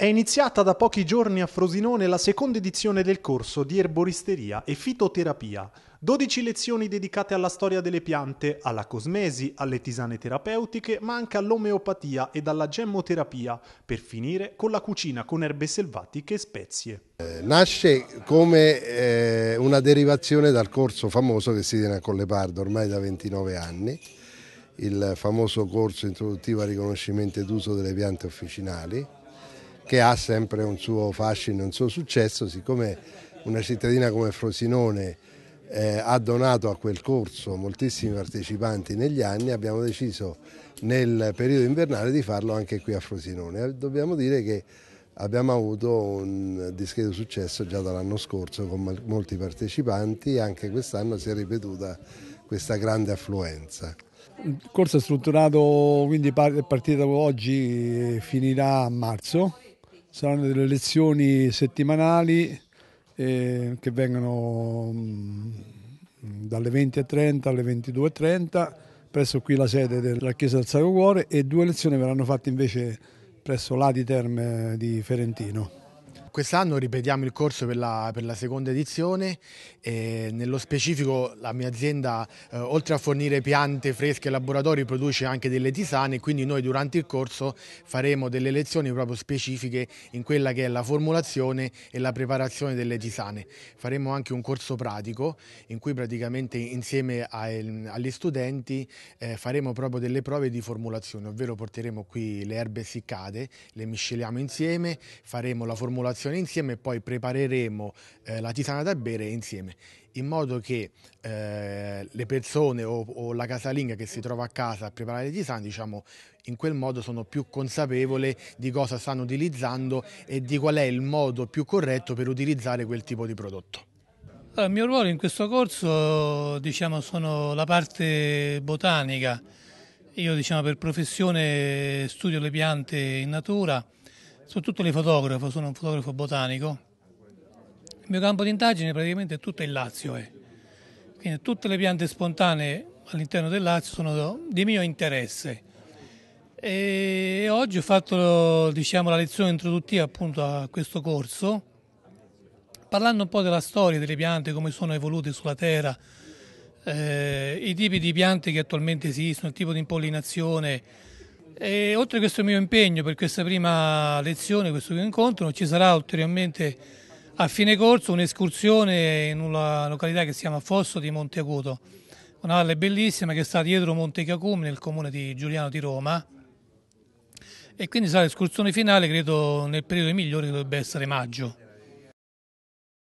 È iniziata da pochi giorni a Frosinone la seconda edizione del corso di erboristeria e fitoterapia. 12 lezioni dedicate alla storia delle piante, alla cosmesi, alle tisane terapeutiche, ma anche all'omeopatia ed alla gemmoterapia, per finire con la cucina con erbe selvatiche e spezie. Eh, nasce come eh, una derivazione dal corso famoso che si tiene a Collepardo ormai da 29 anni, il famoso corso introduttivo a riconoscimento d'uso delle piante officinali che ha sempre un suo fascino, un suo successo, siccome una cittadina come Frosinone eh, ha donato a quel corso moltissimi partecipanti negli anni, abbiamo deciso nel periodo invernale di farlo anche qui a Frosinone. Eh, dobbiamo dire che abbiamo avuto un discreto successo già dall'anno scorso con molti partecipanti e anche quest'anno si è ripetuta questa grande affluenza. Il corso è strutturato quindi è partito oggi finirà a marzo saranno delle lezioni settimanali eh, che vengono mm, dalle 20.30 alle 22.30 presso qui la sede della Chiesa del Sacro Cuore e due lezioni verranno fatte invece presso l'Adi Terme di Ferentino. Quest'anno ripetiamo il corso per la, per la seconda edizione e nello specifico la mia azienda eh, oltre a fornire piante fresche ai laboratori produce anche delle tisane quindi noi durante il corso faremo delle lezioni proprio specifiche in quella che è la formulazione e la preparazione delle tisane. Faremo anche un corso pratico in cui praticamente insieme ai, agli studenti eh, faremo proprio delle prove di formulazione ovvero porteremo qui le erbe essiccate, le misceliamo insieme, faremo la formulazione colazione insieme e poi prepareremo eh, la tisana da bere insieme in modo che eh, le persone o, o, la casalinga che si trova a casa a preparare le tisane diciamo in quel modo sono più consapevole di cosa stanno utilizzando e di qual è il modo più corretto per utilizzare quel tipo di prodotto. Allora, il mio ruolo in questo corso diciamo, sono la parte botanica, io diciamo, per professione studio le piante in natura sono tutto lì fotografo, sono un fotografo botanico. Il mio campo di indagine praticamente è tutto il Lazio. Eh. Quindi tutte le piante spontanee all'interno del Lazio sono di mio interesse. E oggi ho fatto diciamo, la lezione introduttiva appunto a questo corso, parlando un po' della storia delle piante, come sono evolute sulla terra, eh, i tipi di piante che attualmente esistono, il tipo di impollinazione, e oltre a questo mio impegno per questa prima lezione, questo primo incontro, ci sarà ulteriormente a fine corso un'escursione in una località che si chiama Fosso di Monte Acuto, una valle bellissima che sta dietro Monte Cacum nel comune di Giuliano di Roma e quindi sarà l'escursione finale, credo nel periodo migliore che dovrebbe essere maggio.